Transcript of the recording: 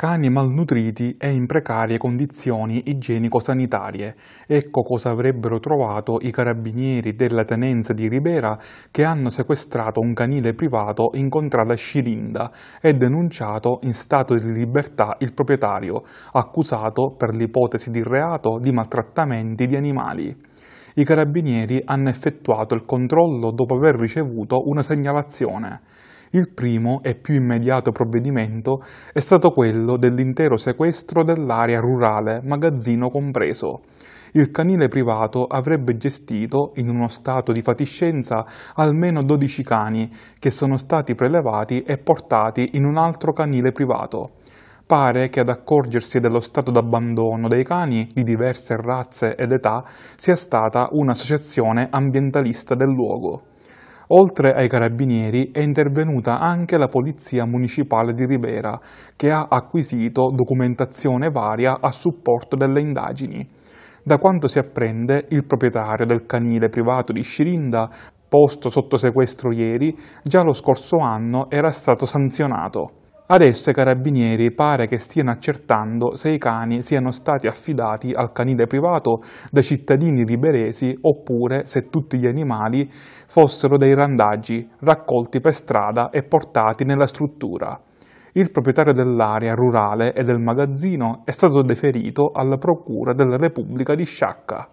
cani malnutriti e in precarie condizioni igienico-sanitarie. Ecco cosa avrebbero trovato i carabinieri della tenenza di Ribera che hanno sequestrato un canile privato in contrada Scirinda e denunciato in stato di libertà il proprietario, accusato per l'ipotesi di reato di maltrattamenti di animali i carabinieri hanno effettuato il controllo dopo aver ricevuto una segnalazione. Il primo e più immediato provvedimento è stato quello dell'intero sequestro dell'area rurale, magazzino compreso. Il canile privato avrebbe gestito, in uno stato di fatiscenza, almeno 12 cani, che sono stati prelevati e portati in un altro canile privato pare che ad accorgersi dello stato d'abbandono dei cani di diverse razze ed età sia stata un'associazione ambientalista del luogo. Oltre ai carabinieri è intervenuta anche la polizia municipale di Ribera, che ha acquisito documentazione varia a supporto delle indagini. Da quanto si apprende, il proprietario del canile privato di Scirinda, posto sotto sequestro ieri, già lo scorso anno era stato sanzionato. Adesso i carabinieri pare che stiano accertando se i cani siano stati affidati al canile privato da cittadini liberesi oppure se tutti gli animali fossero dei randaggi raccolti per strada e portati nella struttura. Il proprietario dell'area rurale e del magazzino è stato deferito alla Procura della Repubblica di Sciacca.